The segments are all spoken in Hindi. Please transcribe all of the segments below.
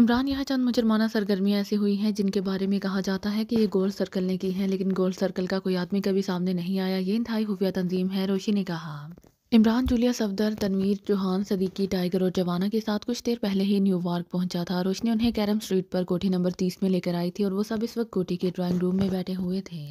इमरान यहाँ चंद मुजरमाना सरगर्मियाँ ऐसी हुई हैं जिनके बारे में कहा जाता है कि ये गोल सर्कल ने की हैं लेकिन गोल सर्कल का कोई आदमी कभी सामने नहीं आया ये इंतहाई खुफिया तंजीम है रोशी ने कहा इमरान जूलिया सफदर तनवीर चौहान सदीकी टाइगर और जवाना के साथ कुछ देर पहले ही न्यूयॉर्क पहुंचा था रोशनी उन्हें कैरम स्ट्रीट पर कोठी नंबर तीस में लेकर आई थी और वो सब इस वक्त कोठी के ड्राइंग रूम में बैठे हुए थे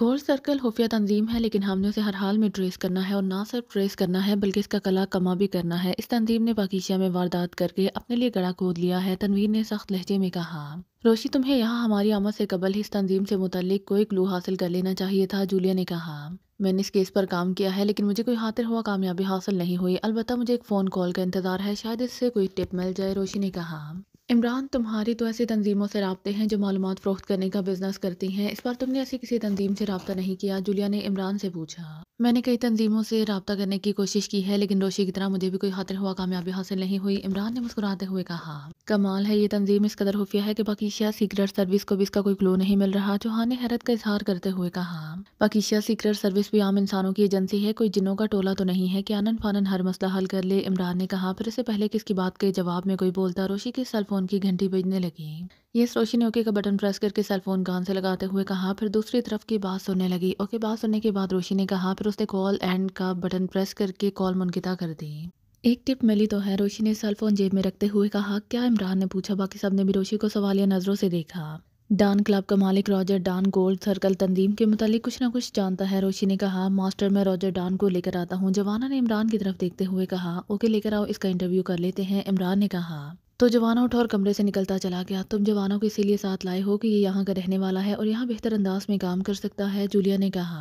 गौर सर्कल खुफिया तंजीम है लेकिन हमने उसे हर हाल में ट्रेस करना है और ना सिर्फ ट्रेस करना है बल्कि इसका कला कमा भी करना है इस तंजीम ने पाकिशिया में वारदात करके अपने लिए गड़ा खोद लिया है तनवीर ने सख्त लहजे में कहा रोशी तुम्हें यहाँ हमारी आमद से कबल ही इस तंजीम से मुतलिक कोई क्लू हासिल कर लेना चाहिए था जूलिया ने कहा मैंने इस केस पर काम किया है लेकिन मुझे कोई हाथिर हुआ कामयाबी हासिल नहीं हुई अलबत्त मुझे एक फ़ोन कॉल का इंतज़ार है शायद इससे कोई टिप मिल जाए रोशी ने कहा इमरान तुम्हारी तो ऐसी तंजीमों से रबते हैं जो मालूम फ़रोख्त करने का बिजनेस करती हैं इस बार तुमने ऐसी किसी तंजीम से रबता नहीं किया जुलिया ने इमरान से पूछा मैंने कई तंजीमों से रबता करने की कोशिश की है लेकिन रोशी की तरह मुझे भी कोई हाथ हुआ कामयाबी हासिल नहीं हुई इमरान ने मुस्कुराते हुए कहा कमाल है ये तंजीम इस कदर खुफिया है कि पाकिशिया सीक्रेट सर्विस को भी इसका कोई क्लू नहीं मिल रहा चौहान ने हैरत का इजहार करते हुए कहा पाकिशिया सीक्रेट सर्विस भी आम इंसानों की एजेंसी है कोई जिनों का टोला तो नहीं है कि आनंद फानन हर मसला हल कर ले इमरान ने कहा फिर इससे पहले किसकी बात के जवाब में कोई बोलता रोशी के सेलफोन की घंटी बजने लगी यस ने ओके का बटन प्रेस करके सेल फोन कान से लगाते हुए कहा फिर दूसरी तरफ की बात सुनने लगी ओके बात सुनने के बाद रोशी ने कहा फिर उसने कॉल एंड का बटन प्रेस करके कॉल मुनकता कर दी एक टिप मिली तो है रोशी ने सेल फोन जेब में रखते हुए कहा क्या इमरान ने पूछा बाकी सब ने भी रोशी को सवालिया नज़रों से देखा डान क्लब का मालिक रॉजर डान गोल्ड सर्कल तंदीम के मुतालिक कुछ ना कुछ जानता है रोशी ने कहा मास्टर मैं रॉजर डान को लेकर आता हूँ जवाना ने इमरान की तरफ देखते हुए कहा ओके लेकर आओ इसका इंटरव्यू कर लेते हैं इमरान ने कहा तो जवाना उठा और कमरे से निकलता चला गया तुम जवानों को इसीलिए साथ लाए हो कि ये यहाँ का रहने वाला है और यहाँ बेहतर अंदाज में काम कर सकता है जूलिया ने कहा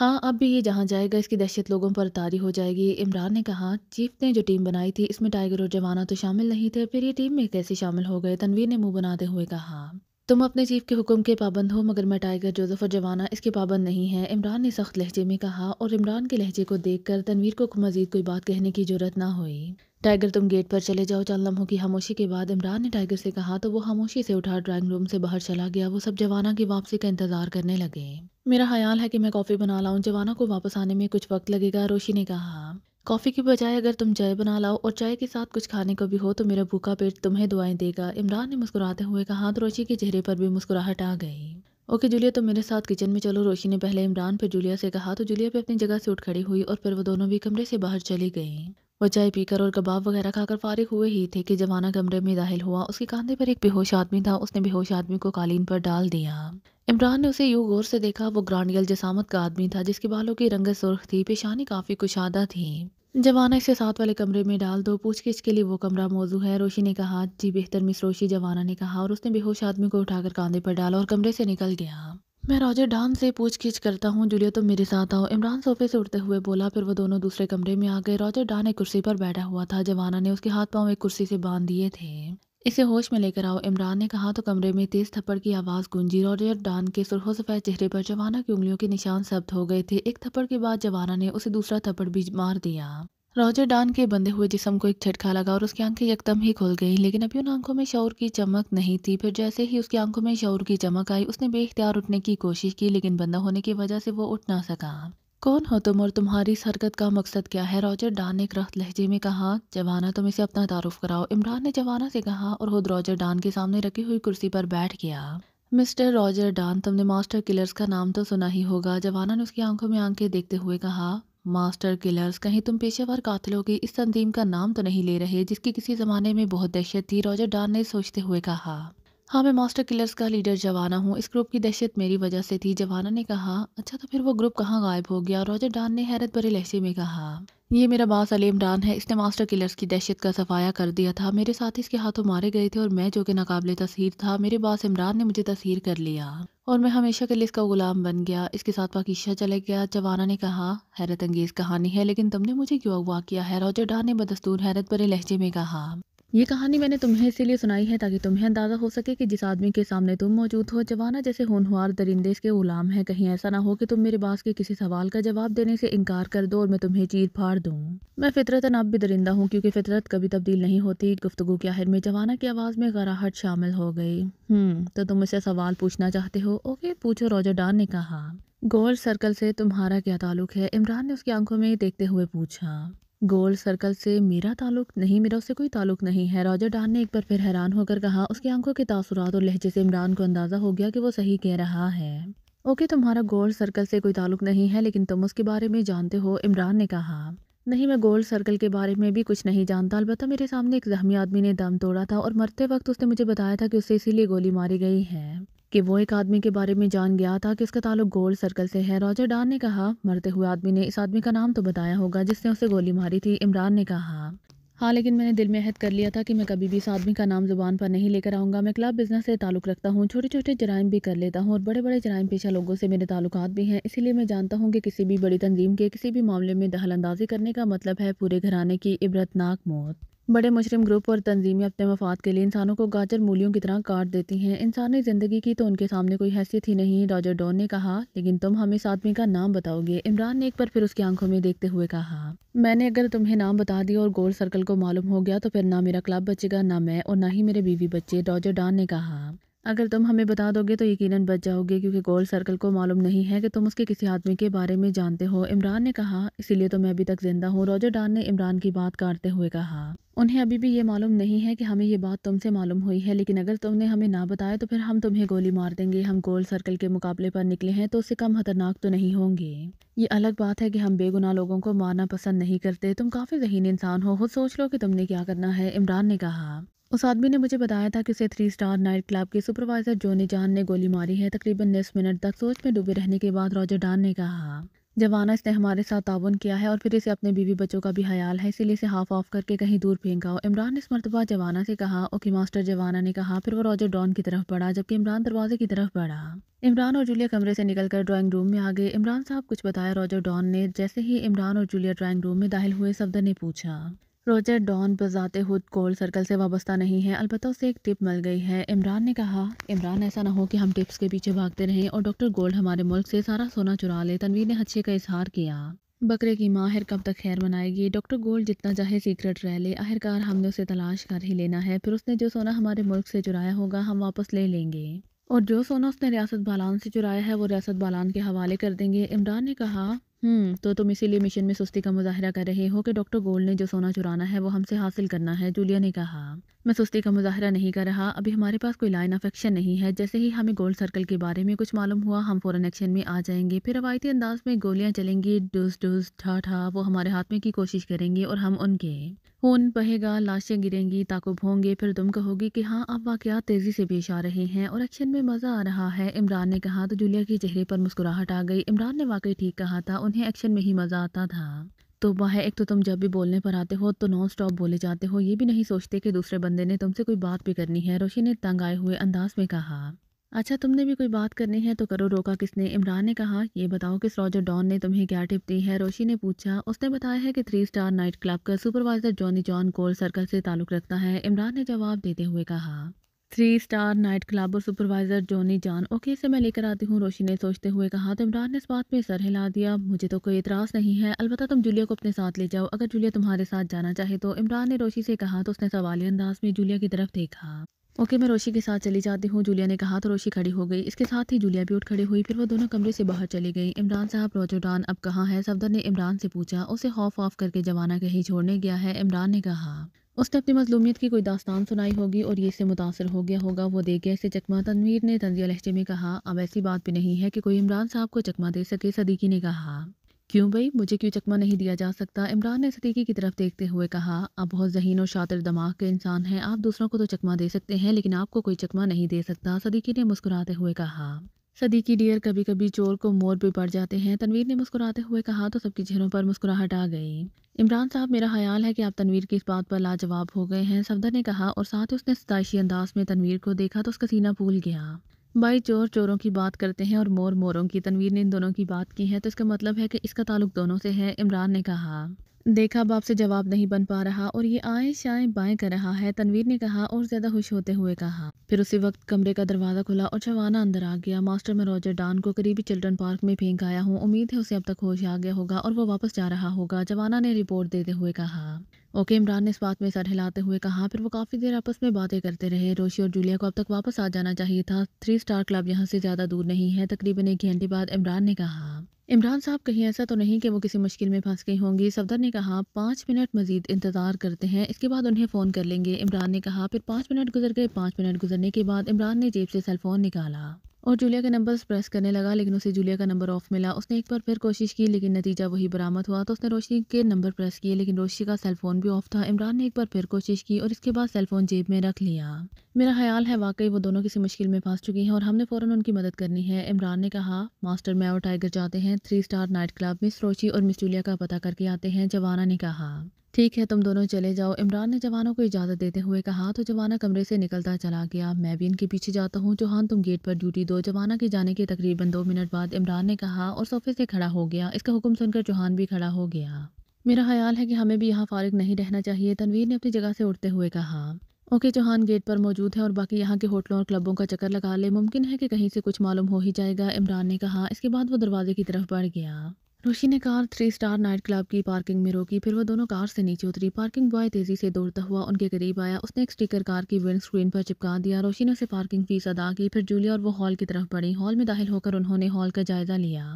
हाँ अब भी ये जहाँ जाएगा इसकी दहशत लोगों पर तारी हो जाएगी इमरान ने कहा चीफ ने जो टीम बनाई थी इसमें टाइगर और जवाना तो शामिल नहीं थे फिर ये टीम में कैसे शामिल हो गए तनवीर ने मुंह बनाते हुए कहा तुम अपने चीफ के हुक्म के पाबंद हो मगर मैं टाइगर जोजफ और जवाना इसके पाबंद नहीं है इमरान ने सख्त लहजे में कहा और इमरान के लहजे को देखकर तनवीर को मजीद कोई बात कहने की जरूरत ना हुई टाइगर तुम गेट पर चले जाओ चल लम्हों की खामोशी के बाद इमरान ने टाइगर से कहा तो वो खामोशी से उठा ड्राइंग रूम से बाहर चला गया वो सब जवाना की वापसी का इंतज़ार करने लगे मेरा ख्याल है कि मैं कॉफ़ी बना लाऊं जवाना को वापस आने में कुछ वक्त लगेगा रोशी ने कहा कॉफ़ी के बजाय अगर तुम चाय बना लाओ और चाय के साथ कुछ खाने को भी हो तो मेरा भूखा पेट तुम्हें दुआएं देगा इमरान ने मुस्कुराते हुए कहा तो रोशी के चेहरे पर भी मुस्कुराहट आ गई ओके जुलिया तुम मेरे साथ किचन में चलो रोशी ने पहले इमरान फिर जुलिया से कहा तो जुलिया भी अपनी जगह से उठ खड़ी हुई और फिर वो दोनों भी कमरे से बाहर चली गई वह चाय पीकर और कबाब वगैरह खाकर फारिग हुए ही थे कि जवाना कमरे में दाखिल हुआ उसके कंधे पर एक बेहोश आदमी था उसने बेहोश आदमी को कालीन पर डाल दिया इमरान ने उसे यूं गौर से देखा वो ग्रांडियल जसामत का आदमी था जिसके बालों की रंगत सुर्ख थी पेशानी काफ़ी कुशादा थी जवाना इसे साथ वाले कमरे में डाल दो पूछ के लिए वो कमरा मौजू है रोशी ने कहा जी बेहतर मिस रोशी जवाना ने कहा और उसने बेहोश आदमी को उठाकर कांधे पर डाला और कमरे से निकल गया मैं रॉजर डॉन से पूछगिछ करता हूँ जुलिया तुम तो मेरे साथ आओ इमरान सोफे से उठते हुए बोला फिर वो दोनों दूसरे कमरे में आ गए रॉजर डॉन एक कुर्सी पर बैठा हुआ था जवाना ने उसके हाथ पाँव एक कुर्सी से बांध दिए थे इसे होश में लेकर आओ इमरान ने कहा तो कमरे में तेज थप्पड़ की आवाज़ गूंजी रॉजर डान के सुरखों सफ़ेद चेहरे पर जवाना की उंगलियों के निशान सब्त हो गए थे एक थप्पड़ के बाद जवाना ने उसे दूसरा थप्पड़ भी मार दिया रॉजर डान के बंधे हुए जिसम को एक झटका लगा और उसकी आंखें यकदम ही खुल गईं लेकिन अभी उन आंखों में शौर की चमक नहीं थी फिर जैसे ही उसकी आंखों में शौर की चमक आई उसने बेख्तियार उठने की कोशिश की लेकिन बंदा होने की वजह से वो उठ ना सका कौन हो तुम और तुम्हारी इस हरकत का मकसद क्या है रॉजर डान ने एक क्रख्त लहजे में कहा जवाना तुम इसे अपना तारुफ कराओ इमरान ने जवाना से कहा और खुद रॉजर डान के सामने रखी हुई कुर्सी पर बैठ गया मिस्टर रॉजर डान तुमने मास्टर किलर्स का नाम तो सुना ही होगा जवाना ने उसकी आंखों में आंखें देखते हुए कहा मास्टर किलर्स कहीं तुम पेशेवर कातलों की इस तंजीम का नाम तो नहीं ले रहे जिसकी किसी ज़माने में बहुत दहशत थी रॉजर डान ने सोचते हुए कहा हाँ मैं मास्टर किलर्स का लीडर जवाना हूँ इस ग्रुप की दहशत मेरी वजह से थी जवाना ने कहा अच्छा तो फिर वो ग्रुप कहाँ गायब हो गया रोजर डान ने हैरत भरे लहजे में कहा ये मेरा बास अलीम डान है इसने मास्टर किलर्स की दहशत का सफाया कर दिया था मेरे साथ इसके हाथों मारे गए थे और मैं जो कि नाकबले तस्हर था मेरे बास इमरान ने मुझे तस्हर कर लिया और मैं हमेशा के लिए इसका गुलाम बन गया इसके साथ पाकिशा चले गया जवाना ने कहा हैरत अंगेज़ कहानी है लेकिन तुमने मुझे क्यों अगवा किया है रोजर डान ने बदस्तूर हैरत भरे लहजे में कहा ये कहानी मैंने तुम्हें इसीलिए सुनाई है ताकि तुम्हें अंदाज़ा हो सके कि जिस आदमी के सामने तुम मौजूद हो जवाना जैसे होनहार दरिंदे के गुलाम है कहीं ऐसा ना हो कि तुम मेरे बास के किसी सवाल का जवाब देने से इनकार कर दो और मैं तुम्हें चीर फाड़ दूँ मैं फितरतन अब भी दरिंदा हूँ क्योंकि फितरत कभी तब्दील नहीं होती गुफ्तु के आहिर में जवाना की आवाज़ में गराहट शामिल हो गई हम्म, तो तुम इसे सवाल पूछना चाहते हो ओके पूछो रोजर डान ने कहा गोल सर्कल से तुम्हारा क्या ताल्लुक है इमरान ने उसकी आंखों में देखते हुए पूछा गोल सर्कल से मेरा ताल्लुक नहीं मेरा उससे कोई ताल्लुक नहीं है रॉजर डान ने एक बार फिर हैरान होकर कहा उसकी आंखों के तासुरात और लहजे से इमरान को अंदाज़ा हो गया कि वो सही कह रहा है ओके तुम्हारा गोल्ड सर्कल से कोई ताल्लुक नहीं है लेकिन तुम उसके बारे में जानते हो इमरान ने कहा नहीं मैं गोल्ड सर्कल के बारे में भी कुछ नहीं जानता अलबत्त मेरे सामने एक जहमी आदमी ने दम तोड़ा था और मरते वक्त उसने मुझे बताया था कि उससे इसीलिए गोली मारी गई है कि वो एक आदमी के बारे में जान गया था कि उसका ताल्लुक गोल्ड सर्कल से है रॉजर डान ने कहा मरते हुए आदमी ने इस आदमी का नाम तो बताया होगा जिसने उसे गोली मारी थी इमरान ने कहा हाँ लेकिन मैंने दिल में अहद कर लिया था कि मैं कभी भी इस आदमी का नाम ज़ुबान पर नहीं लेकर आऊँगा मैं क्लब बिज़नेस से ताल्लुक़ रखता हूँ छोटे छोटे जराइम भी कर लेता हूँ और बड़े बड़े जराइम पेशा लोगों से मेरे ताल्लुक भी हैं इसीलिए मैं जानता हूँ कि किसी भी बड़ी तंजीम के किसी भी मामले में दहलंदाजी अंदाजी करने का मतलब है पूरे घराने की इबरतनाक मौत बड़े मुशरम ग्रुप और तंजीमें अपने मफाद के लिए इंसानों को गाजर मूलियों की तरह काट देती हैं इंसानी ज़िंदगी की तो उनके सामने कोई हैसियत ही नहीं रॉजर डॉन ने कहा लेकिन तुम हमें इस आदमी का नाम बताओगे इमरान ने एक बार फिर उसकी आंखों में देखते हुए कहा मैंने अगर तुम्हें नाम बता दिया और गोल सर्कल को मालूम हो गया तो फिर ना मेरा क्लब बचेगा ना मैं और ना ही मेरे बीवी बच्चे रॉजर डॉन ने कहा अगर तुम हमें बता दोगे तो यकीनन बच जाओगे क्योंकि गोल सर्कल को मालूम नहीं है कि तुम उसके किसी आदमी के बारे में जानते हो इमरान ने कहा इसीलिए तो मैं अभी तक जिंदा हूँ रोजर डान ने इमरान की बात काटते हुए कहा उन्हें अभी भी ये मालूम नहीं है कि हमें ये बात तुमसे मालूम हुई है लेकिन अगर तुमने हमें ना बताया तो फिर हम तुम्हें गोली मार देंगे हम गोल सर्कल के मुकाबले पर निकले हैं तो उससे कम खतरनाक तो नहीं होंगे ये अलग बात है कि हम बेगुनाह लोगों को मारना पसंद नहीं करते तुम काफ़ी जहीन इंसान हो खुद सोच लो कि तुमने क्या करना है इमरान ने कहा उस आदमी ने मुझे बताया था कि उसे थ्री स्टार नाइट क्लब के सुपरवाइजर जोनी जान ने गोली मारी है तकरीबन दस मिनट तक सोच में डूबे रहने के बाद रॉजर डान ने कहा जवाना इसने हमारे साथ ताउन किया है और फिर इसे अपने बीवी बच्चों का भी ख्याल है इसीलिए इसे हाफ ऑफ करके कहीं दूर फेंका हो इमरान ने इस मरतबा जवाना से कहा ओके मास्टर जवाना ने कहा फिर वो रॉजर डॉन की तरफ बढ़ा जबकि इमरान दरवाजे की तरफ बढ़ा इमरान और जूलिया कमरे से निकलकर ड्राइंग रूम में आ गए इमरान साहब कुछ बताया रॉजर डॉन ने जैसे ही इमरान और जूलिया ड्राइंग रूम में दाखिल हुए सफदर ने पूछा प्रोजेक्ट डॉन बजाते खुद गोल्ड सर्कल से वाबस्ता नहीं है अलबत् उसे एक टिप मिल गई है इमरान ने कहा इमरान ऐसा ना हो कि हम टिप्स के पीछे भागते रहें और डॉक्टर गोल्ड हमारे मुल्क से सारा सोना चुरा ले तनवीर ने हच्चे का इजहार किया बकरे की माँ आखिर कब तक खैर मनाएगी डॉक्टर गोल्ड जितना चाहे सीक्रेट रह ले आखिरकार हमने उसे तलाश कर ही लेना है फिर उसने जो सोना हमारे मुल्क से चुराया होगा हम वापस ले लेंगे और जो सोना उसने रियासत बालान से चुराया है वो रियासत बालान के हवाले कर देंगे इमरान ने कहा हम्म, तो तुम इसीलिए मिशन में सुस्ती का मुजाहरा कर रहे हो कि डॉक्टर गोल्ड ने जो सोना चुराना है वो हमसे हासिल करना है जूलिया ने कहा मैं सुस्ती का मुजाहरा नहीं कर रहा अभी हमारे पास कोई लाइन ऑफ एक्शन नहीं है जैसे ही हमें गोल्ड सर्कल के बारे में कुछ मालूम हुआ हम फ़ौरन एक्शन में आ जाएंगे फिर रवायती अंदाज में गोलियां चलेंगी डुस डुस ठा ठा वो हमारे हाथ में की कोशिश करेंगे और हम उनके खून बहेगा लाशें गिरेंगी ताकुब होंगे फिर तुम कहोगी कि हाँ अब वाक तेज़ी से पेश आ रहे हैं और एक्शन में मज़ा आ रहा है इमरान ने कहा तो जूलिया के चेहरे पर मुस्कुराहट आ गई इमरान ने वाकई ठीक कहा था उन्हें एक्शन में ही मज़ा आता था तो वह एक तो तुम जब भी बोलने पर आते हो तो नॉन स्टॉप बोले जाते हो ये भी नहीं सोचते कि दूसरे बंदे ने तुमसे कोई बात भी करनी है रोशी ने तंग आए हुए अंदाज में कहा अच्छा तुमने भी कोई बात करनी है तो करो रोका किसने इमरान ने कहा ये बताओ किस रॉजर डॉन ने तुम्हें क्या टिप दी है रोशी ने पूछा उसने बताया है कि थ्री स्टार नाइट क्लब का supervisor Johnny John Cole circle से ताल्लुक़ रखता है इमरान ने जवाब देते हुए कहा थ्री स्टार नाइट क्लब और सुपरवाइज़र जॉनी जान ओके से मैं लेकर आती हूँ रोशी ने सोचते हुए कहा तो इमरान ने इस बात में सर हिला दिया मुझे तो कोई इतराज़ नहीं है अलबत्त तुम जुलिया को अपने साथ ले जाओ अगर जूलिया तुम्हारे साथ जाना चाहे तो इमरान ने रोशी से कहा तो उसने सवाली अंदाज में जूलिया की तरफ देखा ओके मैं रोशी के साथ चली जाती हूँ जूलिया ने कहा तो रोशी खड़ी हो गई इसके साथ ही जूलिया भी उठ खड़ी हुई फिर वो दोनों कमरे से बाहर चली गई इमरान साहब रोजोडान अब कहाँ है सफदर ने इमरान से पूछा उसे हॉफ ऑफ करके जवाना कहीं छोड़ने गया है इमरान ने कहा उसने अपनी मजलूमियत की कोई दास्तान सुनाई होगी और ये इससे मुतासर हो गया होगा वो देखे गया इसे चकमा तनवीर ने तंजिया लहजे में कहा अब ऐसी बात भी नहीं है कि कोई इमरान साहब को चकमा दे सके सदीकी ने कहा क्यों भाई मुझे क्यों चकमा नहीं दिया जा सकता इमरान ने सदीकी की तरफ देखते हुए कहा आप बहुत जहीन और शातिर दमाग के इंसान हैं आप दूसरों को तो चकमा दे सकते हैं लेकिन आपको कोई चकमा नहीं दे सकता सदीकी ने मुस्कुराते हुए कहा सदीकी डियर कभी कभी चोर को मोर भी पड़ जाते हैं तनवीर ने मुस्कुराते हुए कहा तो सबके चेहरों पर मुस्कुराहट आ गई इमरान साहब मेरा ख्याल है कि आप तनवीर की इस बात पर लाजवाब हो गए हैं सफदर ने कहा और साथ ही उसने सताइशी अंदाज में तनवीर को देखा तो उसका सीना भूल गया भाई चोर चोरों की बात करते हैं और मोर मोरों की तनवीर ने इन दोनों की बात की है तो इसका मतलब है कि इसका ताल्लुक दोनों से है इमरान ने कहा देखा बाप से जवाब नहीं बन पा रहा और ये आए शाए बाएं कर रहा है तनवीर ने कहा और ज्यादा खुश होते हुए कहा फिर उसी वक्त कमरे का दरवाजा खुला और चवाना अंदर आ गया मास्टर में रोजर डान को करीबी चिल्ड्रन पार्क में फेंक आया हूँ उम्मीद है उसे अब तक होश आ गया होगा और वो वापस जा रहा होगा जवाना ने रिपोर्ट देते हुए कहा ओके इमरान ने इस बात में सर हिलाते हुए कहा फिर वो काफ़ी देर आपस में बातें करते रहे रोशी और जूलिया को अब तक वापस आ जाना चाहिए था थ्री स्टार क्लब यहाँ से ज़्यादा दूर नहीं है तकरीबन एक घंटे बाद इमरान ने कहा इमरान साहब कहीं ऐसा तो नहीं कि वो किसी मुश्किल में फंस गई होंगी सफदर ने कहा पाँच मिनट मजीद इंतज़ार करते हैं इसके बाद उन्हें फ़ोन कर लेंगे इमरान ने कहा फिर पाँच मिनट गुजर गए पाँच मिनट गुजरने के बाद इमरान ने जेब से सेलफोन निकाला और जूलिया के नंबर्स प्रेस करने लगा लेकिन उसे जूलिया का नंबर ऑफ मिला उसने एक बार फिर कोशिश की लेकिन नतीजा वही बरामद हुआ तो उसने रोशनी के नंबर प्रेस किए लेकिन रोशनी का सेल फोन भी ऑफ था इमरान ने एक बार फिर कोशिश की और इसके बाद सेल फोन जेब में रख लिया मेरा ख्याल है वाकई वो दोनों किसी मुश्किल में फंस चुकी हैं और हमने फ़ौरन उनकी मदद करनी है इमरान ने कहा मास्टर मैं और टाइगर जाते हैं three star night club miss Roshi और मिस जूलिया का पता करके आते हैं जवाना ने कहा ठीक है तुम दोनों चले जाओ इमरान ने जवानों को इजाज़त देते हुए कहा तो जवाना कमरे से निकलता चला गया मैं भी इनके पीछे जाता हूँ चौहान तुम गेट पर ड्यूटी दो जवाना के जाने के तकरीबन दो मिनट बाद इमरान ने कहा और सोफे से खड़ा हो गया इसका हुक्म सुनकर चौहान भी खड़ा हो गया मेरा ख्याल है कि हमें भी यहाँ फारिग नहीं रहना चाहिए तनवीर ने अपनी जगह से उठते हुए कहा ओके चौहान गेट पर मौजूद है और बाकी यहाँ के होटलों और क्लबों का चक्कर लगा ले मुमकिन है कि कहीं से कुछ मालूम हो ही जाएगा इमरान ने कहा इसके बाद वो दरवाजे की तरफ बढ़ गया रोशी ने car three star night club की पार्किंग में रोकी फिर वह दोनों कार से नीचे उतरी पार्किंग बॉय तेजी से दौड़ता हुआ उनके करीब आया उसने एक स्टिकर कार की विंड स्क्रीन पर चिपका दिया रोशी ने उसे पार्किंग फीस अदा की फिर जूलिया और वो हॉल की तरफ बढ़ी हॉल में दाखिल होकर उन्होंने हॉल का जायजा लिया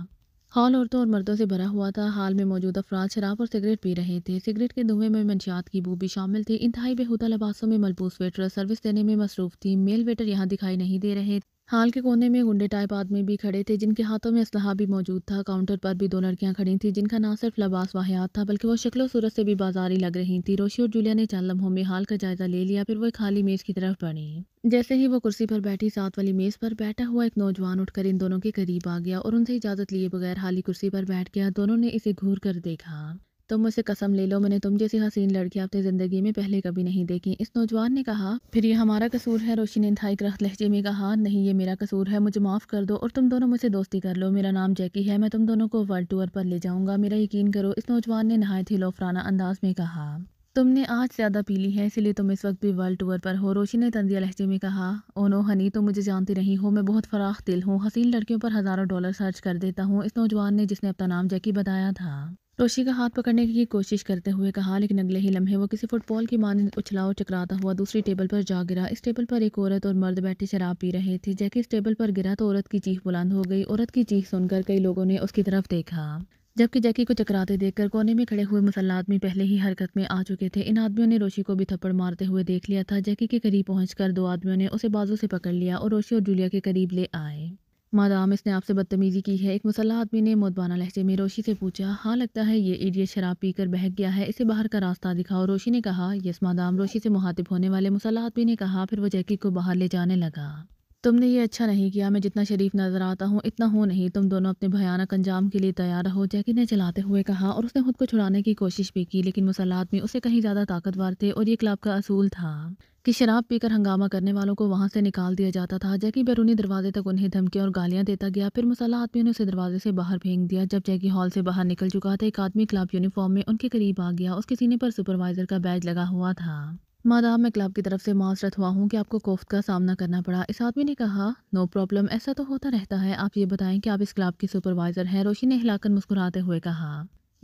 हॉल औरतों और मर्दों से भरा हुआ था हाल में मौजूद अफराद शराब और सिगरेट पी रहे थे सिगरेट के धुएं में मंशियात की बू भी शामिल थी इंतहाई बेहूदा लबासों में मलबूस वेटर सर्विस देने में मसरूफ थी मेल वेटर यहाँ दिखाई नहीं दे रहे थे हाल के कोने में गुंडे टाइप आदमी भी खड़े थे जिनके हाथों में असलहा भी मौजूद था काउंटर पर भी दो लड़कियां खड़ी थीं जिनका ना सिर्फ लबास वाहियात था बल्कि वो शक्लो सूरत से भी बाजारी लग रही थी रोशी और जूलिया ने चंद लम्हों में हाल का जायजा ले लिया फिर वो एक खाली मेज़ की तरफ बढ़ी जैसे ही वो कुर्सी पर बैठी साथ वाली मेज़ पर बैठा हुआ एक नौजवान उठकर इन दोनों के करीब आ गया और उनसे इजाज़त लिए बगैर हाली कुर्सी पर बैठ गया दोनों ने इसे घूर कर देखा तुम मुझसे कसम ले लो मैंने तुम जैसी हसीन लड़की अपनी ज़िंदगी में पहले कभी नहीं देखी इस नौजवान ने कहा फिर ये हमारा कसूर है रोशी ने धाई ग्रह लहजे में कहा नहीं ये मेरा कसूर है मुझे माफ़ कर दो और तुम दोनों मुझसे दोस्ती कर लो मेरा नाम जैकी है मैं तुम दोनों को वर्ल्ड टूर पर ले जाऊंगा मेरा यकीन करो इस नौजवान ने नहाय थी लोफराना अंदाज में कहा तुमने आज ज़्यादा पी ली है इसलिए तुम इस वक्त भी वर्ल्ड टूर पर हो रोशी ने तंजिया लहजे में कहा ओ नो हनी तुम मुझे जानती रही हो मैं बहुत फराख दिल हूँ हसीन लड़कियों पर हज़ारों डॉलर खर्च कर देता हूँ इस नौजवान ने जिसने अपना नाम जैकी बताया था रोशी का हाथ पकड़ने की कोशिश करते हुए कहा लेकिन अगले ही लम्हे वो किसी फुटबॉल की मान उछला और चकराता हुआ दूसरी टेबल पर जा गिरा इस टेबल पर एक औरत और मर्द बैठे शराब पी रहे थे जैकि इस टेबल पर गिरा तो औरत की चीख बुलंद हो गई औरत की चीख सुनकर कई लोगों ने उसकी तरफ देखा जबकि जैकी को चकराते देखकर कोने में खड़े हुए मुसल्ला आदमी पहले ही हरकत में आ चुके थे इन आदमियों ने रोशी को भी थप्पड़ मारते हुए देख लिया था जैकी के करीब पहुंचकर दो आदमियों ने उसे बाजू से पकड़ लिया और रोशी और जूलिया के करीब ले आए मादाम इसने आपसे बदतमीज़ी की है एक मुसल्ह आदमी ने मोदबाना लहजे में रोशी से पूछा हाँ लगता है ये एडियट शराब पीकर बहक गया है इसे बाहर का रास्ता दिखाओ रोशी ने कहा यस मादाम रोशी से मुहातिब होने वाले मुसल्ह आदमी ने कहा फिर वो जैकी को बाहर ले जाने लगा तुमने ये अच्छा नहीं किया मैं जितना शरीफ नज़र आता हूँ इतना हो नहीं तुम दोनों अपने भयानक अंजाम के लिए तैयार रहो जैकी ने चलाते हुए कहा और उसने खुद को छुड़ाने की कोशिश भी की लेकिन मुसल्ह आदमी उसे कहीं ज़्यादा ताकतवर थे और ये क्लब का असूल था कि शराब पीकर हंगामा करने वालों को वहां से निकाल दिया जाता था जैकी बैरूनी दरवाजे तक उन्हें धमकी और गालियां देता गया फिर मसाला आदमियों ने उसे दरवाजे से बाहर फेंक दिया जब जैकी हॉल से बाहर निकल चुका था एक आदमी क्लब यूनिफॉर्म में उनके करीब आ गया उसके सीने पर सुपरवाइजर का बैज लगा हुआ था मादाब मैं क्लब की तरफ से माजरत हुआ हूँ कि आपको कोफ्त का सामना करना पड़ा इस आदमी ने कहा नो प्रॉब्लम ऐसा तो होता रहता है आप ये बताएं कि आप इस क्लब के सुपरवाइज़र हैं रोशी ने हिलाकर मुस्कुराते हुए कहा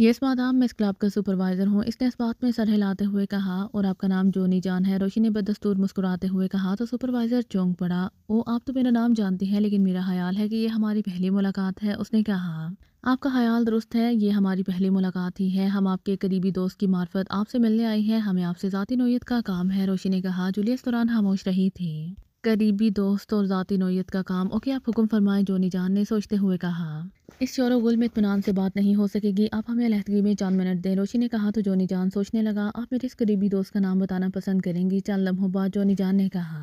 ये बात मादाम मैं इस क्लब का सुपरवाइज़र हूँ इसने इस बात में सर हिलाते हुए कहा और आपका नाम जोनी जान है रोशी ने बदस्तूर मुस्कुराते हुए कहा तो सुपरवाइज़र चौंक पड़ा ओ आप तो मेरा नाम जानती हैं लेकिन मेरा ख्याल है कि ये हमारी पहली मुलाकात है उसने कहा आपका ख्याल दुरुस्त है ये हमारी पहली मुलाकात ही है हम आपके करीबी दोस्त की मार्फत आपसे मिलने आई हैं हमें आपसे ज़ाती नोयत का काम है रोशी ने कहा जूलिया इस दौरान खामोश रही थी करीबी दोस्त और ज़ाती नोयत का काम ओके आप हुक्म फरमाएं जोनी जान ने सोचते हुए कहा इस शोर गुल में इतमान से बात नहीं हो सकेगी आप हमें अलहदगी में चार मिनट दें रोशी ने कहा तो जोनी जान सोचने लगा आप मेरे इस करीबी दोस्त का नाम बताना पसंद करेंगी चंद लम्हों बाद जोनी जान ने कहा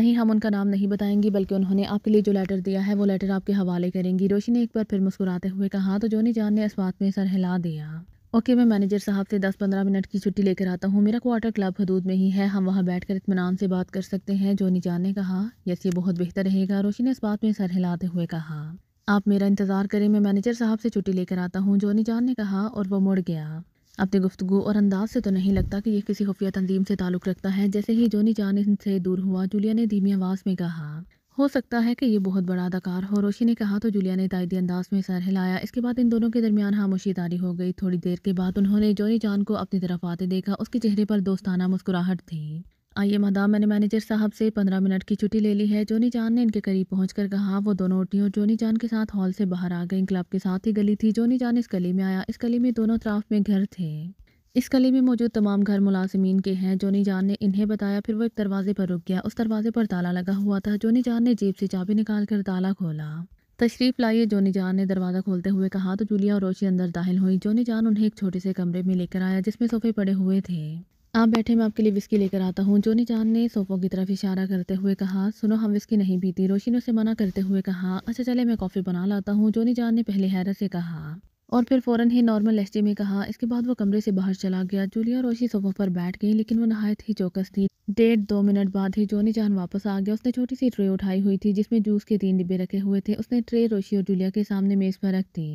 नहीं हम उनका नाम नहीं बताएंगी बल्कि उन्होंने आपके लिए जो लेटर दिया है वो लेटर आपके हवाले करेंगी रोशी ने एक बार फिर मुस्कुराते हुए कहा तो जोनी जान ने इस बात में सर हिला दिया ओके मैं मैनेजर साहब से 10-15 मिनट की छुट्टी लेकर आता हूँ मेरा क्वार्टर क्लब हदूद में ही है हम वहाँ बैठ कर इतमान से बात कर सकते हैं जो निजान ने कहा यस ये बहुत बेहतर रहेगा रोशी ने इस बात में सर हिलाते हुए कहा आप मेरा इंतज़ार करें मैं मैनेजर साहब से छुट्टी लेकर आता हूँ जोनी निजान ने कहा और वह मुड़ गया अपने गुफ्तु और अंदाज से तो नहीं लगता कि यह किसी खुफिया तंजीम से ताल्लुक़ रखता है जैसे ही जोनी जान इनसे दूर हुआ जूलिया ने धीमी आवाज़ में कहा हो सकता है कि ये बहुत बड़ा अदाकार हो रोशी ने कहा तो जूलिया ने तायदी अंदाज में सर हिलाया इसके बाद इन दोनों के दरमियान खामोशी तारी हो गई थोड़ी देर के बाद उन्होंने जोनी जान को अपनी तरफ आते देखा उसके चेहरे पर दोस्ताना मुस्कुराहट थी आइए मदाम मैंने मैनेजर साहब से पंद्रह मिनट की छुट्टी ले ली है जोनी जान ने इनके करीब पहुंचकर कहा वो दोनों उठी और जोनी जान के साथ हॉल से बाहर आ गई क्लब के साथ ही गली थी जोनी जान इस गली में आया इस गली में दोनों तरफ में घर थे इस कले में मौजूद तमाम घर मुलाजमीन के हैं जोनी जान ने इन्हें बताया फिर वो एक दरवाजे पर रुक गया उस दरवाजे पर ताला लगा हुआ था जोनी जान ने जेब से चाबी निकाल कर ताला खोला तशरीफ़ लाइए जोनी जान ने दरवाज़ा खोलते हुए कहा तो जूलिया और रोशी अंदर दाखिल हुई जोनी जान उन्हें एक छोटे से कमरे में लेकर आया जिसमें सोफे पड़े हुए थे आप बैठे मैं आपके लिए विस्की लेकर आता हूँ जोनी जान ने सोफों की तरफ इशारा करते हुए कहा सुनो हम विस्की नहीं पीती रोशी ने उसे मना करते हुए कहा अच्छा चले मैं कॉफ़ी बना लाता हूँ जोनी जान ने पहले हैरत से कहा और फिर फौरन ही नॉर्मल लहजे में कहा इसके बाद वो कमरे से बाहर चला गया जूलिया और रोशी सोफा पर बैठ गई लेकिन वो नहायत ही चौकस थी डेढ़ दो मिनट बाद ही जोनी जान वापस आ गया उसने छोटी सी ट्रे उठाई हुई थी जिसमें जूस के तीन डिब्बे रखे हुए थे उसने ट्रे रोशी और जूलिया के सामने मेज़ पर रख दी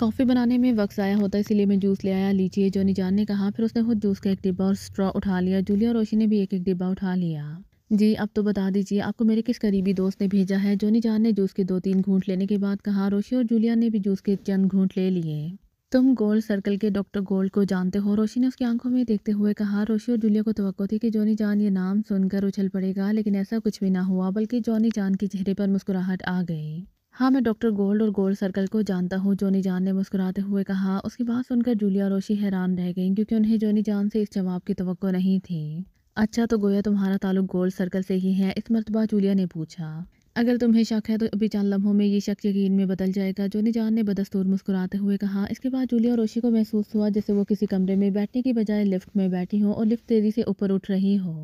कॉफ़ी बनाने में वक्त आया होता इसलिए मैं जूस ले आया लीजिए जोनी जान ने कहा फिर उसने खुद जूस का एक डिब्बा और स्ट्रॉ उठा लिया जूलिया रोशी ने भी एक एक डिब्बा उठा लिया जी अब तो बता दीजिए आपको मेरे किस करीबी दोस्त ने भेजा है जोनी जान ने जूस के दो तीन घूंट लेने के बाद कहा रोशी और जूलिया ने भी जूस के चंद घूंट ले लिए तुम गोल्ड सर्कल के डॉक्टर गोल्ड को जानते हो रोशी ने उसकी आंखों में देखते हुए कहा रोशी और जूलिया को तो थी कि जॉनी जान ये नाम सुनकर उछल पड़ेगा लेकिन ऐसा कुछ भी ना हुआ बल्कि जॉनी जान के चेहरे पर मुस्कुराहट आ गई हाँ मैं डॉक्टर गोल्ड और गोल्ड सर्कल को जानता हूँ जोनी जान ने मुस्कुराते हुए कहा उसकी बात सुनकर जूलिया रोशी हैरान रह गई क्योंकि उन्हें जॉनी जान से इस जवाब की तो नहीं थी अच्छा तो गोया तुम्हारा ताल्लुक गोल्ड सर्कल से ही है इस मरतबा जूलिया ने पूछा अगर तुम्हें शक है तो अभी चंद लम्हों में ये शक यकीन में बदल जाएगा जो निजान ने बदस्तूर मुस्कुराते हुए कहा इसके बाद जूलिया और रोशी को महसूस हुआ जैसे वो किसी कमरे में बैठने की बजाय लिफ्ट में बैठी हो और लिफ्ट तेज़ी से ऊपर उठ रही हो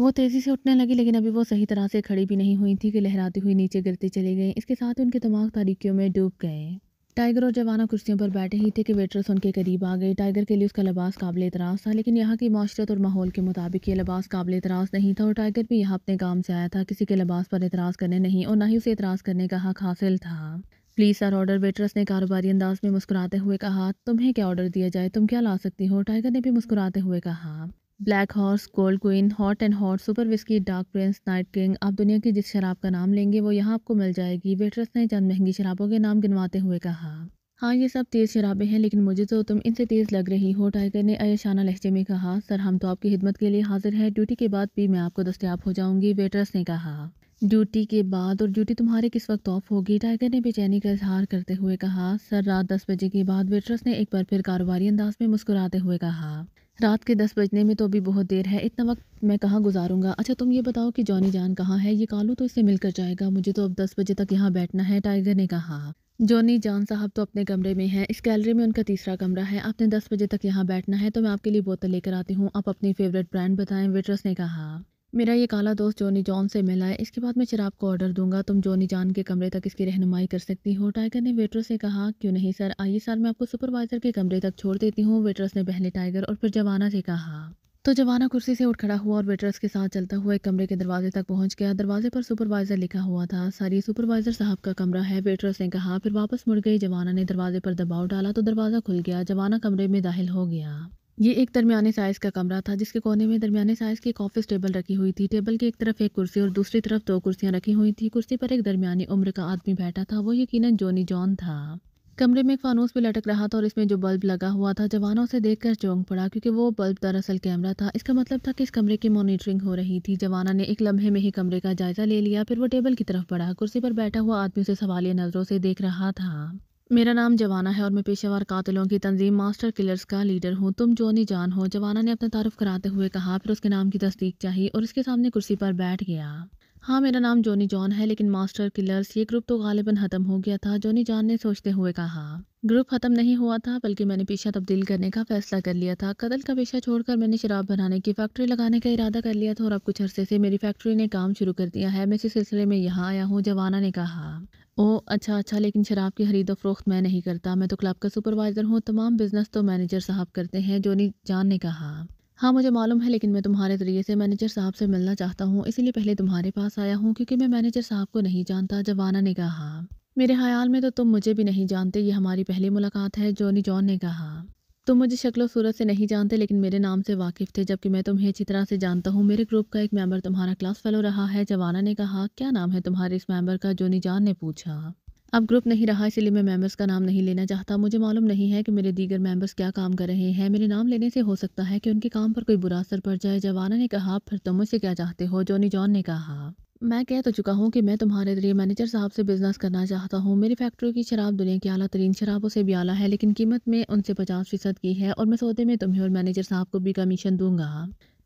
वो तेज़ी से उठने लगी लेकिन अभी वो सही तरह से खड़ी भी नहीं हुई थी कि लहराती हुई नीचे गिरती चली गई इसके साथ उनके दिमाग तारीखियों में डूब गए टाइगर और जवाना कुर्सियों पर बैठे ही थे कि वेटर्स उनके करीब आ गए टाइगर के लिए उसका लबास काबिल एतराज़ था लेकिन यहाँ की माशरत और माहौल के मुताबिक ये लबास काबिल एतराज़ नहीं था और टाइगर भी यहाँ अपने काम से आया था किसी के लबास पर एतराज़ करने नहीं और ना ही उसे एतराज़ करने का हक हासिल था प्लीज़ सर ऑर्डर वेटरस ने कारोबारी अंदाज में मुस्कुराते हुए कहा तुम्हें क्या ऑर्डर दिया जाए तुम क्या ला सकती हो टाइगर ने भी मुस्कुराते हुए कहा black horse gold queen hot and hot super whisky dark prince night king आप दुनिया की जिस शराब का नाम लेंगे वो यहाँ आपको मिल जाएगी वेटरस ने चंद महंगी शराबों के नाम गिनवाते हुए कहा हाँ ये सब तेज़ शराबें हैं लेकिन मुझे तो तुम इनसे तेज़ लग रही हो टाइगर ने अयशाना लहजे में कहा सर हम तो आपकी खिदमत के लिए हाजिर है ड्यूटी के बाद भी मैं आपको दस्तियाब हो जाऊंगी वेटरस ने कहा ड्यूटी के बाद और ड्यूटी तुम्हारे किस वक्त ऑफ होगी टाइगर ने बेचैनी का इजहार करते हुए कहा सर रात दस बजे के बाद वेटरस ने एक बार फिर कारोबारी अंदाज में मुस्कुराते हुए कहा रात के दस बजने में तो अभी बहुत देर है इतना वक्त मैं कहाँ गुजारूंगा अच्छा तुम ये बताओ कि जॉनी जान कहाँ है ये कालू तो इससे मिलकर जाएगा मुझे तो अब दस बजे तक यहाँ बैठना है टाइगर ने कहा जॉनी जान साहब तो अपने कमरे में हैं इस गैलरी में उनका तीसरा कमरा है आपने दस बजे तक यहाँ बैठना है तो मैं आपके लिए बोतल लेकर आती हूँ आप अपनी फेवरेट ब्रांड बताएं वेट्रस ने कहा मेरा ये काला दोस्त जॉनी जॉन से मिला है इसके बाद मैं शराब को ऑर्डर दूंगा तुम जॉनी जान के कमरे तक इसकी रहनुमाई कर सकती हो टाइगर ने वेटरस से कहा क्यों नहीं सर आइए सर मैं आपको सुपरवाइज़र के कमरे तक छोड़ देती हूँ वेटरस ने पहले टाइगर और फिर जवाना से कहा तो जवाना कुर्सी से उठ खड़ा हुआ और वेटरस के साथ चलता हुआ एक कमरे के दरवाजे तक पहुंच गया दरवाजे पर सुपरवाइज़र लिखा हुआ था सारी सुपरवाइज़र साहब का कमरा है वेटरस ने कहा फिर वापस मुड़ गई जवाना ने दरवाजे पर दबाव डाला तो दरवाज़ा खुल गया जवाना कमरे में दाखिल हो गया ये एक दरमियाने साइज़ का कमरा था जिसके कोने में दरमियाने साइज़ की एक ऑफिस टेबल रखी हुई थी टेबल की एक तरफ एक कुर्सी और दूसरी तरफ दो कुर्सियां रखी हुई थी कुर्सी पर एक दरमिया उम्र का आदमी बैठा था वो यकीनन जोनी जॉन था कमरे में एक फानूस भी लटक रहा था और इसमें जो बल्ब लगा हुआ था जवानों से देखकर चौंक पड़ा क्योंकि वो बल्ब दरअसल कैमरा था इसका मतलब था कि इस कमरे की मॉनिटरिंग हो रही थी जवाना ने एक लम्हे में ही कमरे का जायजा ले लिया फिर वो टेबल की तरफ बढ़ा कुर्सी पर बैठा हुआ आदमी उसे सवालिया नज़रों से देख रहा था मेरा नाम जवाना है और मैं पेशेवर कातिलों की तंजीम मास्टर किलर्स का लीडर हूँ तुम जोनी जान हो जवाना ने अपना तारुफ़ कराते हुए कहा फिर उसके नाम की तस्दीक चाहिए और उसके सामने कुर्सी पर बैठ गया हाँ मेरा नाम जोनी जॉन है लेकिन मास्टर किलर्स ये ग्रुप तो गालिबा ख़त्म हो गया था जोनी जॉन ने सोचते हुए कहा ग्रुप ख़त्म नहीं हुआ था बल्कि मैंने पेशा तब्दील करने का फैसला कर लिया था कदल का पेशा छोड़कर मैंने शराब बनाने की फैक्ट्री लगाने का इरादा कर लिया था और अब कुछ अरसे से मेरी फैक्ट्री ने काम शुरू कर दिया है मैं इसी सिलसिले में यहाँ आया हूँ जवाना ने कहा ओ अच्छा अच्छा लेकिन शराब की खरीदो फरोख्त मैं नहीं करता मैं तो क्लब का सुपरवाइज़र हूँ तमाम बिजनेस तो मैनेजर साहब करते हैं जोनी जान ने कहा हाँ मुझे मालूम है लेकिन मैं तुम्हारे ज़रिए से मैनेजर साहब से मिलना चाहता हूँ इसीलिए पहले तुम्हारे पास आया हूँ क्योंकि मैं मैनेजर साहब को नहीं जानता जवाना ने कहा मेरे ख्याल में तो तुम मुझे भी नहीं जानते ये हमारी पहली मुलाकात है जोनी जॉन ने कहा तुम मुझे शक्लो सूरत से नहीं जानते लेकिन मेरे नाम से वाकिफ़ थे जबकि मैं तुम्हें अच्छी तरह से जानता हूँ मेरे ग्रुप का एक मेंबर तुम्हारा क्लास फेलो रहा है जवाना ने कहा क्या नाम है तुम्हारे इस मेंबर का जोनी जान ने पूछा अब ग्रुप नहीं रहा इसलिए मैं मेंबर्स का नाम नहीं लेना चाहता मुझे मालूम नहीं है कि मेरे दीगर मेंबर्स क्या काम कर रहे हैं मेरे नाम लेने से हो सकता है कि उनके काम पर कोई बुरा असर पड़ जाए जवाना ने कहा फिर तुम मुझसे क्या चाहते हो जॉनी जॉन ने कहा मैं कह तो चुका हूँ कि मैं तुम्हारे जरिए मैनेजर साहब से बिजनेस करना चाहता हूँ मेरी फैक्ट्री की शराब दुनिया की आला तरीन शराबों से भी आला है लेकिन कीमत में उनसे पचास फीसद की है और मैं सौदे में तुम्हें और मैनेजर साहब को भी कमीशन दूंगा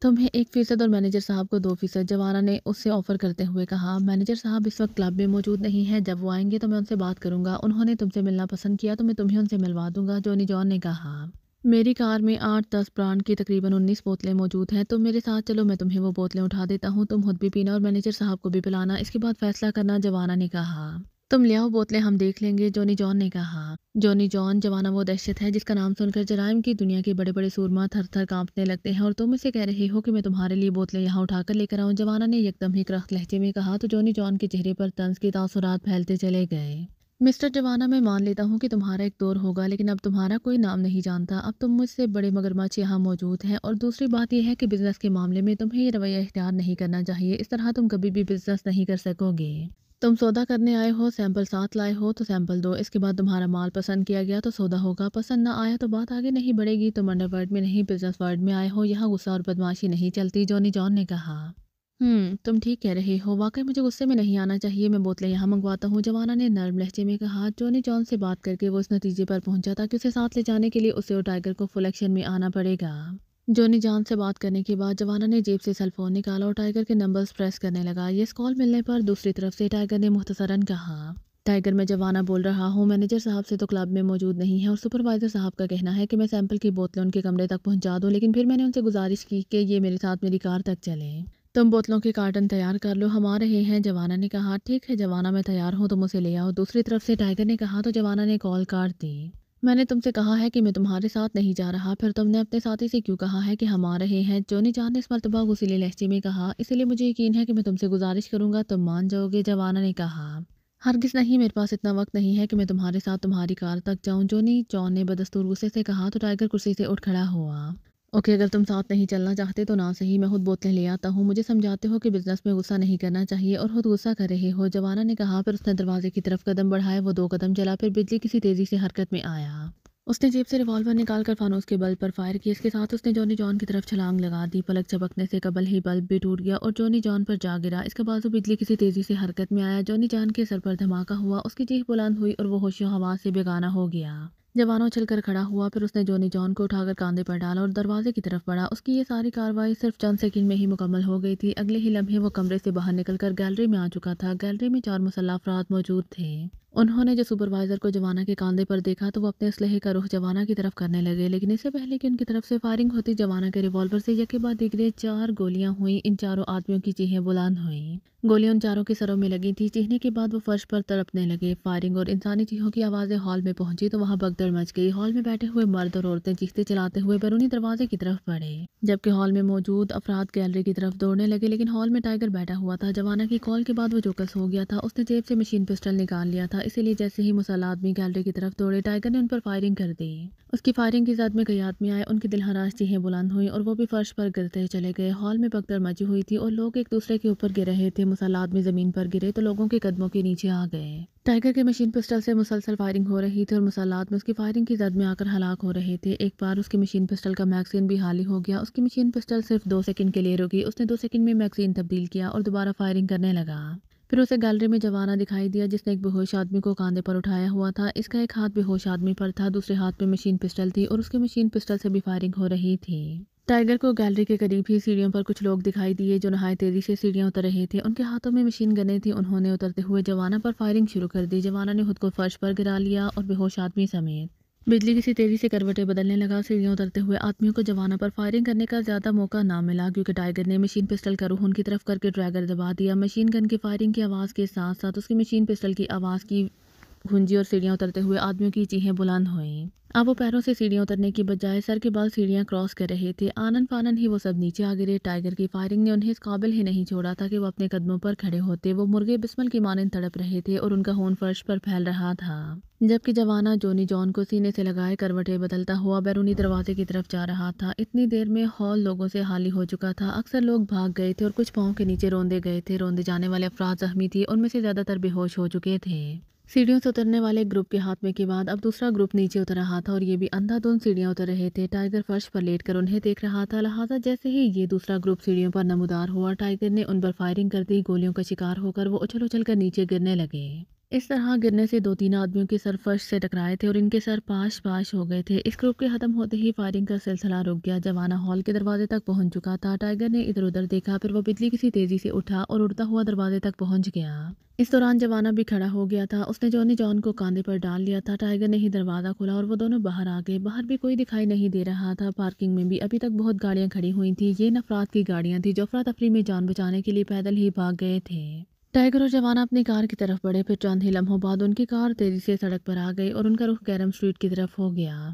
तुम्हें तो एक फ़ीसद और मैनेजर साहब को दो फ़ीसद जवाना ने उससे ऑफ़र करते हुए कहा मैनेजर साहब इस वक्त क्लब में मौजूद नहीं है जब वो आएंगे तो मैं उनसे बात करूंगा उन्होंने तुमसे मिलना पसंद किया तो मैं तुम्हें उनसे मिलवा दूंगा जॉनी जॉन ने कहा मेरी कार में आठ दस ब्रांड की तकरीबन उन्नीस बोतलें मौजूद हैं तुम मेरे साथ चलो मैं तुम्हें वो बोतलें उठा देता हूँ तुम खुद भी पीना और मैनेजर साहब को भी पिलाना इसके बाद फ़ैसला करना जवाना ने कहा तुम ले आओ बोतलें हम देख लेंगे जॉनी जॉन ने कहा हाँ। जॉनी जॉन जवाना वो दहशत है जिसका नाम सुनकर जराइम की दुनिया के बड़े बड़े सूरमा थर थर कांपने लगते हैं और तुम इसे कह रहे हो कि मैं तुम्हारे लिए बोतलें यहाँ उठाकर लेकर आऊँ जवाना ने एकदम ही क्रख लहजे में कहा तो जॉनी जॉन के चेहरे पर तंज के तासुरात फैलते चले गए मिस्टर जवाना मैं मान लेता हूँ कि तुम्हारा एक दौर होगा लेकिन अब तुम्हारा कोई नाम नहीं जानता अब तुम मुझसे बड़े मगरमच्छ यहाँ मौजूद हैं और दूसरी बात यह है कि बिज़नेस के मामले में तुम्हें ये रवैया इख्तियार नहीं करना चाहिए इस तरह तुम कभी भी बिज़नेस नहीं कर सकोगे तुम सौदा करने आए हो सैंपल साथ लाए हो तो सैंपल दो इसके बाद तुम्हारा माल पसंद किया गया तो सौदा होगा पसंद ना आया तो बात आगे नहीं बढ़ेगी तुम अंडर वर्ल्ड में नहीं बिजनेस वर्ल्ड में आए हो यहाँ गुस्सा और बदमाशी नहीं चलती जॉनी जॉन ने कहा हम्म, तुम ठीक कह रहे हो वाकई मुझे गुस्से में नहीं आना चाहिए मैं बोतलें यहाँ मंगवाता हूँ जवाना ने नर्म लहजे में कहा जॉनी जॉन से बात करके वो इस नतीजे पर पहुंचा था कि उसे साथ ले जाने के लिए उसे और टाइगर को फुल एक्शन में आना पड़ेगा जोनी जान से बात करने के बाद जवाना ने जेब से सेलफोन निकाला और टाइगर के नंबर्स प्रेस करने लगा ये कॉल मिलने पर दूसरी तरफ से टाइगर ने मुख्तसरन कहा टाइगर मैं जवाना बोल रहा हूँ मैनेजर साहब से तो क्लब में मौजूद नहीं है और सुपरवाइज़र साहब का कहना है कि मैं सैंपल की बोतलें उनके कमरे तक पहुँचा दूँ लेकिन फिर मैंने उनसे गुजारिश की कि ये मेरे साथ मेरी कार तक चले तुम बोतलों के कार्टन तैयार कर लो हम आ रहे हैं जवाना ने कहा ठीक है जवाना मैं तैयार हूँ तुम उसे ले आओ दूसरी तरफ से टाइगर ने कहा तो जवाना ने कॉल काट दी मैंने तुमसे कहा है कि मैं तुम्हारे साथ नहीं जा रहा फिर तुमने अपने साथी से क्यों कहा है कि हम आ रहे हैं जोनी चांद ने इस मरतबा गुसीले लहजे में कहा इसलिए मुझे यकीन है कि मैं तुमसे गुजारिश करूंगा तुम मान जाओगे जवाना ने कहा हरगिज़ नहीं मेरे पास इतना वक्त नहीं है कि मैं तुम्हारे साथ तुम्हारी कार तक जाऊं जोनी जॉन ने बदस्तूर गुस्से से कहा तो टाइगर कुर्सी से उठ खड़ा हुआ ओके अगर तुम साथ नहीं चलना चाहते तो ना सही मैं खुद बोतलें ले आता हूँ मुझे समझाते हो कि बिज़नेस में गुस्सा नहीं करना चाहिए और खुद गुस्सा कर रहे हो जवाना ने कहा फिर उसने दरवाजे की तरफ कदम बढ़ाया वो दो कदम चला फिर बिजली किसी तेज़ी से हरकत में आया उसने जेब से रिवॉल्वर निकाल कर फानूस के बल्ब पर फायर किया इसके साथ उसने जॉनी जॉन की तरफ छलांग लगा दी पलक चपकने से कबल ही बल्ब भी टूट गया और जॉनी जॉन पर जा गिरा बाद वो बिजली किसी तेज़ी से हरकत में आया जॉनी जॉन के सर पर धमाका हुआ उसकी चीख बुलंद हुई और वो होशियों हवा से बेगाना हो गया जवानों छिलकर खड़ा हुआ फिर उसने जोनी जॉन को उठाकर कांधे पर डाला और दरवाजे की तरफ बढ़ा उसकी ये सारी कार्रवाई सिर्फ चंद सेकंड में ही मुकम्मल हो गई थी अगले ही लम्हे वो कमरे से बाहर निकलकर गैलरी में आ चुका था गैलरी में चार मुसल्ला अफराद मौजूद थे उन्होंने जो सुपरवाइज़र को जवाना के कांधे पर देखा तो वो अपने असलहे का रुख जवाना की तरफ करने लगे लेकिन इससे पहले कि उनकी तरफ से फायरिंग होती जवाना के रिवॉल्वर से यके बाद दिगरे चार गोलियां हुई इन चारों आदमियों की चीहें बुलंद हुई गोलियां उन चारों के सरों में लगी थी चीहने के बाद वो फर्श पर तड़पने लगे फायरिंग और इंसानी चीहों की आवाज़ें हॉल में पहुंची तो वहां बगदड़ मच गई हॉल में बैठे हुए मर्द और औरतें चीखते चलाते हुए बैरूनी दरवाजे की तरफ बढ़े जबकि हॉल में मौजूद अफराद गैलरी की तरफ दौड़ने लगे लेकिन हॉल में टाइगर बैठा हुआ था जवाना की कॉल के बाद वो चौकस हो गया था उसने जेब से मशीन पिस्टल निकाल लिया था इसीलिए जैसे ही मसाला आदमी गैलरी की तरफ दौड़े टाइगर ने उन पर फायरिंग कर दी उसकी फायरिंग की जद में कई आदमी आए उनकी दिलहराज चीहें बुलंद हुई और वो भी फर्श पर गिरते चले गए हॉल में बगदड़ मची हुई थी और लोग एक दूसरे के ऊपर गिर रहे थे मसाला आदमी ज़मीन पर गिरे तो लोगों के कदमों के नीचे आ गए टाइगर के मशीन पिस्टल से मुसलसल फायरिंग हो रही थी और मसालात में उसकी फायरिंग की जद में आकर हलाक हो रहे थे एक बार उसकी मशीन पिस्टल का मैगजीन भी हाली हो गया उसकी मशीन पिस्टल सिर्फ दो सेकंड के लिए रुकी उसने दो सेकंड में मैगजीन तब्दील किया और दोबारा फायरिंग करने लगा फिर उसे गैलरी में जवाना दिखाई दिया जिसने एक बेहोश आदमी को कांधे पर उठाया हुआ था इसका एक हाथ बेहोश आदमी पर था दूसरे हाथ में मशीन पिस्टल थी और उसके मशीन पिस्टल से भी फायरिंग हो रही थी टाइगर को गैलरी के करीब ही सीढ़ियों पर कुछ लोग दिखाई दिए जो नहाय तेजी से सीढ़ियां उतर रहे थे उनके हाथों में मशीन गने थी उन्होंने उतरते हुए जवाना पर फायरिंग शुरू कर दी जवाना ने खुद को फर्श पर गिरा लिया और बेहोश आदमी समेत बिजली किसी तेजी से करवटें बदलने लगा सीढ़ियों उतरते हुए आदमियों को जवानों पर फायरिंग करने का ज़्यादा मौका ना मिला क्योंकि टाइगर ने मशीन पिस्टल का रूहन की तरफ करके ड्रैगर दबा दिया मशीन गन की फायरिंग की आवाज़ के साथ साथ उसकी मशीन पिस्टल की आवाज़ की घुंजी और सीढ़ियाँ उतरते हुए आदमियों की चीहें बुलंद हुई अब वो पैरों से सीढ़ियाँ उतरने की बजाय सर के बल सीढ़ियाँ क्रॉस कर रहे थे आनंद फानंद ही वो सब नीचे आ गिरे टाइगर की फायरिंग ने उन्हें इस काबिल ही नहीं छोड़ा था कि वो अपने कदमों पर खड़े होते वो मुर्गे बिस्मल की मानन तड़प रहे थे और उनका होन फर्श पर फैल रहा था जबकि जवाना जोनी जॉन को सीने से लगाए करवटे बदलता हुआ बैरूनी दरवाजे की तरफ जा रहा था इतनी देर में हॉल लोगों से हाली हो चुका था अक्सर लोग भाग गए थे और कुछ पाँव के नीचे रोंदे गए थे रोंदे जाने वाले अफराद जख्मी थे उनमें से ज़्यादातर बेहोश हो चुके थे सीढ़ियों से उतरने वाले ग्रुप के हाथमे के बाद अब दूसरा ग्रुप नीचे उतर रहा था और ये भी दोन सीढ़ियाँ उतर रहे थे टाइगर फर्श पर लेट कर उन्हें देख रहा था लिहाजा जैसे ही ये दूसरा ग्रुप सीढ़ियों पर नमोदार हुआ टाइगर ने उन पर फायरिंग कर दी गोलियों का शिकार होकर वो उछल उछल कर नीचे गिरने लगे इस तरह गिरने से दो तीन आदमियों के सर फर्श से टकराए थे और इनके सर पाश पाश हो गए थे इस ग्रुप के ख़त्म होते ही फायरिंग का सिलसिला रुक गया जवाना हॉल के दरवाजे तक पहुंच चुका था टाइगर ने इधर उधर देखा फिर वो बिजली किसी तेज़ी से उठा और उड़ता हुआ दरवाजे तक पहुंच गया इस दौरान जवाना भी खड़ा हो गया था उसने जॉनी जॉन को कांधे पर डाल लिया था टाइगर ने ही दरवाज़ा खोला और वो दोनों बाहर आ गए बाहर भी कोई दिखाई नहीं दे रहा था पार्किंग में भी अभी तक बहुत गाड़ियाँ खड़ी हुई थी ये नफरात की गाड़ियां थी जो अफरा तफरी में जान बचाने के लिए पैदल ही भाग गए थे टाइगर और जवान अपनी कार की तरफ बढ़े फिर चंद ही लम्हों बाद उनकी कार तेज़ी से सड़क पर आ गई और उनका रुख कैरम स्ट्रीट की तरफ हो गया